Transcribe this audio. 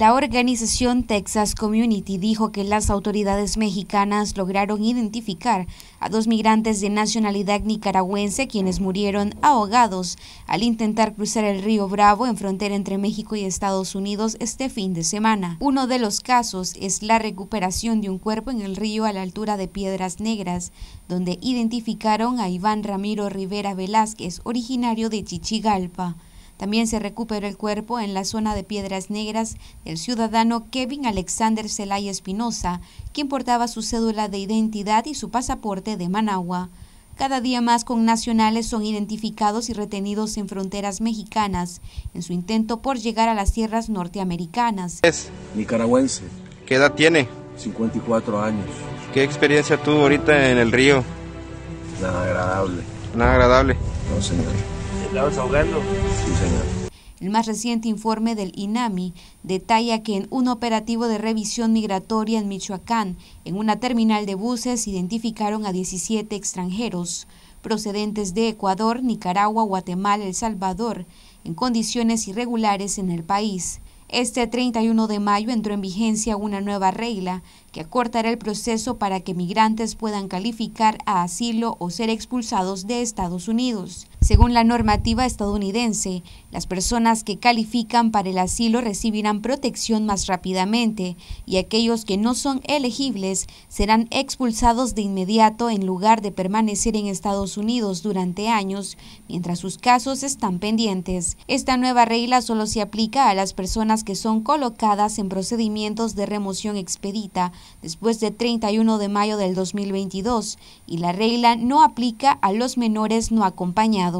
La organización Texas Community dijo que las autoridades mexicanas lograron identificar a dos migrantes de nacionalidad nicaragüense quienes murieron ahogados al intentar cruzar el río Bravo en frontera entre México y Estados Unidos este fin de semana. Uno de los casos es la recuperación de un cuerpo en el río a la altura de Piedras Negras, donde identificaron a Iván Ramiro Rivera Velázquez, originario de Chichigalpa. También se recuperó el cuerpo en la zona de Piedras Negras del ciudadano Kevin Alexander Zelaya Espinosa, quien portaba su cédula de identidad y su pasaporte de Managua. Cada día más con nacionales son identificados y retenidos en fronteras mexicanas en su intento por llegar a las tierras norteamericanas. Es nicaragüense. ¿Qué edad tiene? 54 años. ¿Qué experiencia tuvo ahorita en el río? Nada agradable. Nada agradable. No, señor. El más reciente informe del INAMI detalla que en un operativo de revisión migratoria en Michoacán, en una terminal de buses, identificaron a 17 extranjeros procedentes de Ecuador, Nicaragua, Guatemala, El Salvador, en condiciones irregulares en el país. Este 31 de mayo entró en vigencia una nueva regla que acortará el proceso para que migrantes puedan calificar a asilo o ser expulsados de Estados Unidos. Según la normativa estadounidense, las personas que califican para el asilo recibirán protección más rápidamente y aquellos que no son elegibles serán expulsados de inmediato en lugar de permanecer en Estados Unidos durante años mientras sus casos están pendientes. Esta nueva regla solo se aplica a las personas que son colocadas en procedimientos de remoción expedita después de 31 de mayo del 2022 y la regla no aplica a los menores no acompañados.